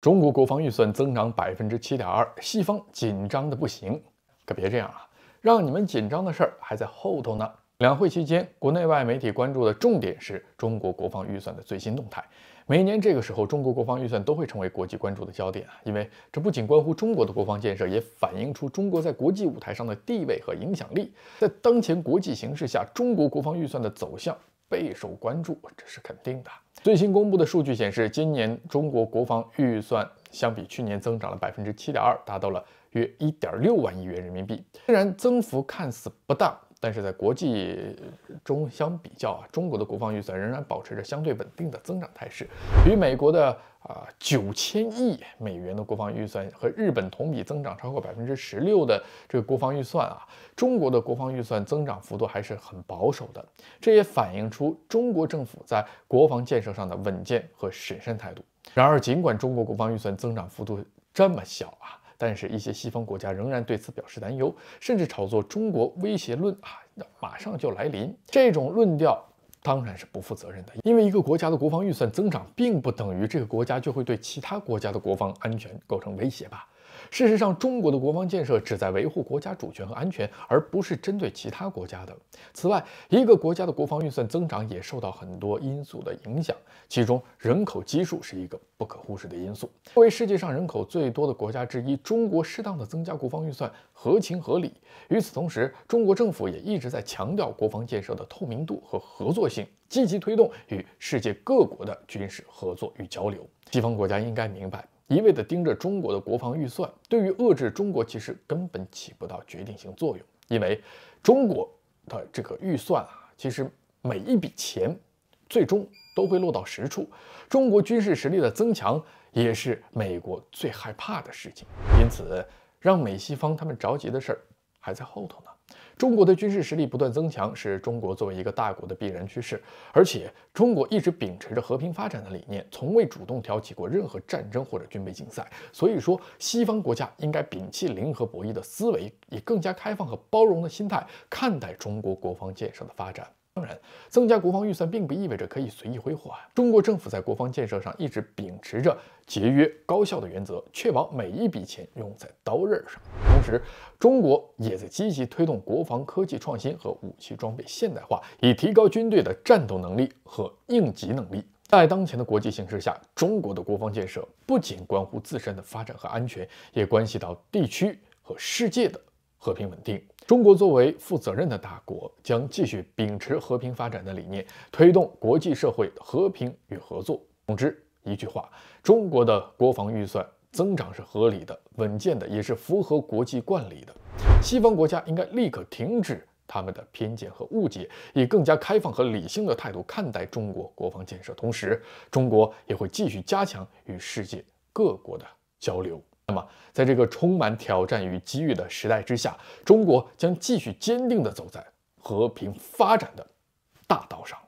中国国防预算增长百分之七点二，西方紧张的不行，可别这样啊！让你们紧张的事儿还在后头呢。两会期间，国内外媒体关注的重点是中国国防预算的最新动态。每年这个时候，中国国防预算都会成为国际关注的焦点啊，因为这不仅关乎中国的国防建设，也反映出中国在国际舞台上的地位和影响力。在当前国际形势下，中国国防预算的走向。备受关注，这是肯定的。最新公布的数据显示，今年中国国防预算相比去年增长了百分之七点二，达到了约一点六万亿元人民币。虽然增幅看似不大。但是在国际中相比较啊，中国的国防预算仍然保持着相对稳定的增长态势，与美国的啊九千亿美元的国防预算和日本同比增长超过百分之十六的这个国防预算啊，中国的国防预算增长幅度还是很保守的，这也反映出中国政府在国防建设上的稳健和审慎态度。然而，尽管中国国防预算增长幅度这么小啊。但是，一些西方国家仍然对此表示担忧，甚至炒作中国威胁论啊，马上就来临。这种论调当然是不负责任的，因为一个国家的国防预算增长，并不等于这个国家就会对其他国家的国防安全构成威胁吧。事实上，中国的国防建设旨在维护国家主权和安全，而不是针对其他国家的。此外，一个国家的国防预算增长也受到很多因素的影响，其中人口基数是一个不可忽视的因素。作为世界上人口最多的国家之一，中国适当的增加国防预算合情合理。与此同时，中国政府也一直在强调国防建设的透明度和合作性，积极推动与世界各国的军事合作与交流。西方国家应该明白。一味地盯着中国的国防预算，对于遏制中国其实根本起不到决定性作用，因为中国的这个预算啊，其实每一笔钱最终都会落到实处。中国军事实力的增强也是美国最害怕的事情，因此让美西方他们着急的事儿还在后头呢。中国的军事实力不断增强，是中国作为一个大国的必然趋势。而且，中国一直秉持着和平发展的理念，从未主动挑起过任何战争或者军备竞赛。所以说，西方国家应该摒弃零和博弈的思维，以更加开放和包容的心态看待中国国防建设的发展。当然，增加国防预算并不意味着可以随意挥霍啊！中国政府在国防建设上一直秉持着节约高效的原则，确保每一笔钱用在刀刃上。同时，中国也在积极推动国防科技创新和武器装备现代化，以提高军队的战斗能力和应急能力。在当前的国际形势下，中国的国防建设不仅关乎自身的发展和安全，也关系到地区和世界的。和平稳定，中国作为负责任的大国，将继续秉持和平发展的理念，推动国际社会和平与合作。总之，一句话，中国的国防预算增长是合理的、稳健的，也是符合国际惯例的。西方国家应该立刻停止他们的偏见和误解，以更加开放和理性的态度看待中国国防建设。同时，中国也会继续加强与世界各国的交流。那么，在这个充满挑战与机遇的时代之下，中国将继续坚定地走在和平发展的大道上。